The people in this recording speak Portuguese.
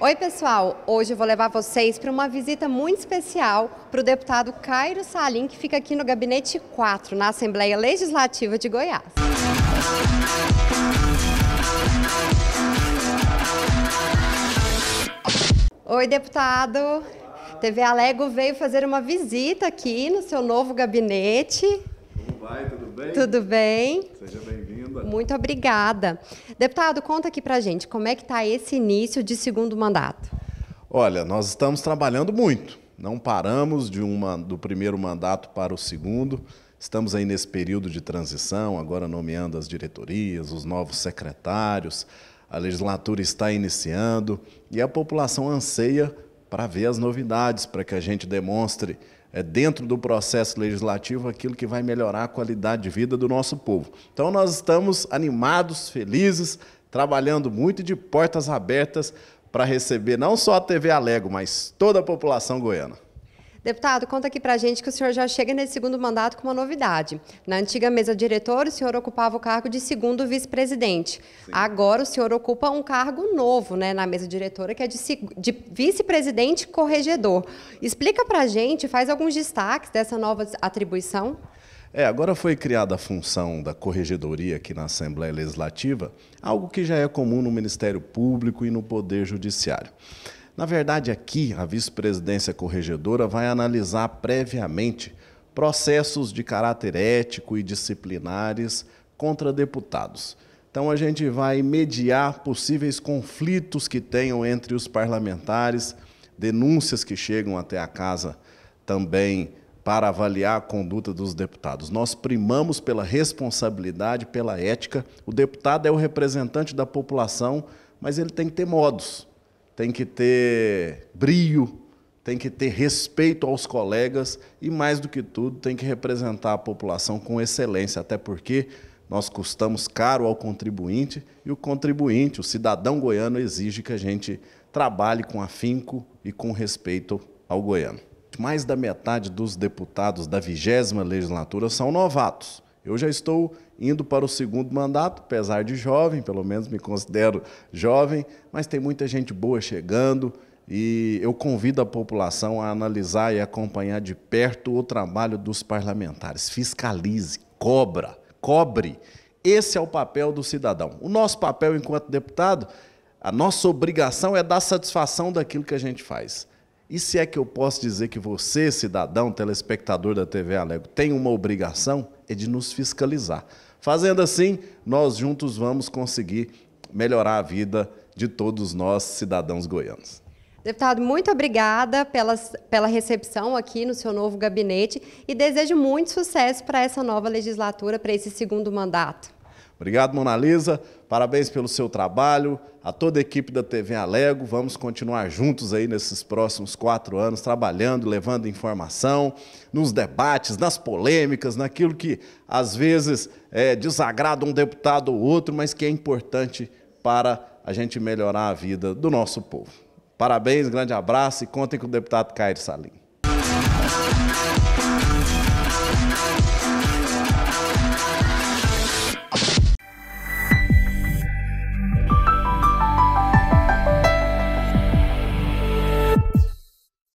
Oi, pessoal! Hoje eu vou levar vocês para uma visita muito especial para o deputado Cairo Salim, que fica aqui no Gabinete 4, na Assembleia Legislativa de Goiás. Oi, deputado! TV Alego veio fazer uma visita aqui no seu novo gabinete. Como vai? Tudo bem? Tudo bem. Seja bem-vindo. Curitiba. Muito obrigada. Deputado, conta aqui para gente, como é que está esse início de segundo mandato? Olha, nós estamos trabalhando muito. Não paramos de uma, do primeiro mandato para o segundo. Estamos aí nesse período de transição, agora nomeando as diretorias, os novos secretários. A legislatura está iniciando e a população anseia para ver as novidades, para que a gente demonstre é, dentro do processo legislativo aquilo que vai melhorar a qualidade de vida do nosso povo. Então, nós estamos animados, felizes, trabalhando muito de portas abertas para receber não só a TV Alego, mas toda a população goiana. Deputado, conta aqui para a gente que o senhor já chega nesse segundo mandato com uma novidade. Na antiga mesa diretora, o senhor ocupava o cargo de segundo vice-presidente. Agora o senhor ocupa um cargo novo né, na mesa diretora, que é de, de vice-presidente corregedor. Explica para a gente, faz alguns destaques dessa nova atribuição. É, agora foi criada a função da corregedoria aqui na Assembleia Legislativa, algo que já é comum no Ministério Público e no Poder Judiciário. Na verdade, aqui, a vice-presidência corregedora vai analisar previamente processos de caráter ético e disciplinares contra deputados. Então, a gente vai mediar possíveis conflitos que tenham entre os parlamentares, denúncias que chegam até a casa também para avaliar a conduta dos deputados. Nós primamos pela responsabilidade, pela ética. O deputado é o representante da população, mas ele tem que ter modos tem que ter brio, tem que ter respeito aos colegas e, mais do que tudo, tem que representar a população com excelência, até porque nós custamos caro ao contribuinte e o contribuinte, o cidadão goiano, exige que a gente trabalhe com afinco e com respeito ao goiano. Mais da metade dos deputados da vigésima legislatura são novatos. Eu já estou indo para o segundo mandato, apesar de jovem, pelo menos me considero jovem, mas tem muita gente boa chegando e eu convido a população a analisar e acompanhar de perto o trabalho dos parlamentares. Fiscalize, cobra, cobre. Esse é o papel do cidadão. O nosso papel enquanto deputado, a nossa obrigação é dar satisfação daquilo que a gente faz. E se é que eu posso dizer que você, cidadão, telespectador da TV Alego, tem uma obrigação, é de nos fiscalizar. Fazendo assim, nós juntos vamos conseguir melhorar a vida de todos nós, cidadãos goianos. Deputado, muito obrigada pela, pela recepção aqui no seu novo gabinete e desejo muito sucesso para essa nova legislatura, para esse segundo mandato. Obrigado, Mona Lisa. Parabéns pelo seu trabalho, a toda a equipe da TV Alego. Vamos continuar juntos aí nesses próximos quatro anos, trabalhando, levando informação, nos debates, nas polêmicas, naquilo que às vezes é, desagrada um deputado ou outro, mas que é importante para a gente melhorar a vida do nosso povo. Parabéns, grande abraço e contem com o deputado Caio Salim.